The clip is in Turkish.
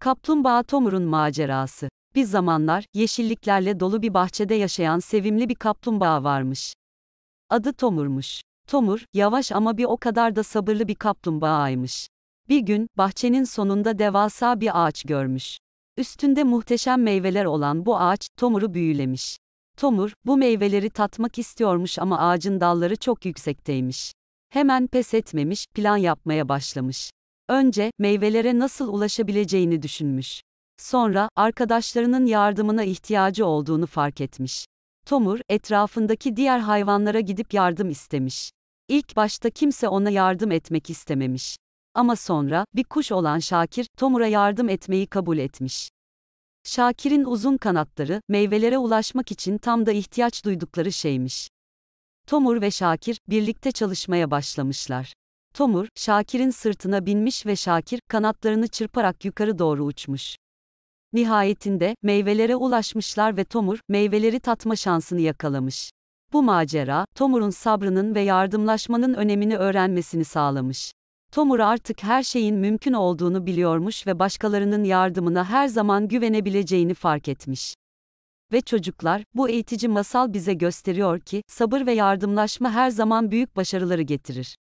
Kaplumbağa Tomur'un macerası. Bir zamanlar, yeşilliklerle dolu bir bahçede yaşayan sevimli bir kaplumbağa varmış. Adı Tomur'muş. Tomur, yavaş ama bir o kadar da sabırlı bir kaplumbağaymış. Bir gün, bahçenin sonunda devasa bir ağaç görmüş. Üstünde muhteşem meyveler olan bu ağaç, Tomur'u büyülemiş. Tomur, bu meyveleri tatmak istiyormuş ama ağacın dalları çok yüksekteymiş. Hemen pes etmemiş, plan yapmaya başlamış. Önce, meyvelere nasıl ulaşabileceğini düşünmüş. Sonra, arkadaşlarının yardımına ihtiyacı olduğunu fark etmiş. Tomur, etrafındaki diğer hayvanlara gidip yardım istemiş. İlk başta kimse ona yardım etmek istememiş. Ama sonra, bir kuş olan Şakir, Tomur'a yardım etmeyi kabul etmiş. Şakir'in uzun kanatları, meyvelere ulaşmak için tam da ihtiyaç duydukları şeymiş. Tomur ve Şakir, birlikte çalışmaya başlamışlar. Tomur, Şakir'in sırtına binmiş ve Şakir, kanatlarını çırparak yukarı doğru uçmuş. Nihayetinde, meyvelere ulaşmışlar ve Tomur, meyveleri tatma şansını yakalamış. Bu macera, Tomur'un sabrının ve yardımlaşmanın önemini öğrenmesini sağlamış. Tomur artık her şeyin mümkün olduğunu biliyormuş ve başkalarının yardımına her zaman güvenebileceğini fark etmiş. Ve çocuklar, bu eğitici masal bize gösteriyor ki, sabır ve yardımlaşma her zaman büyük başarıları getirir.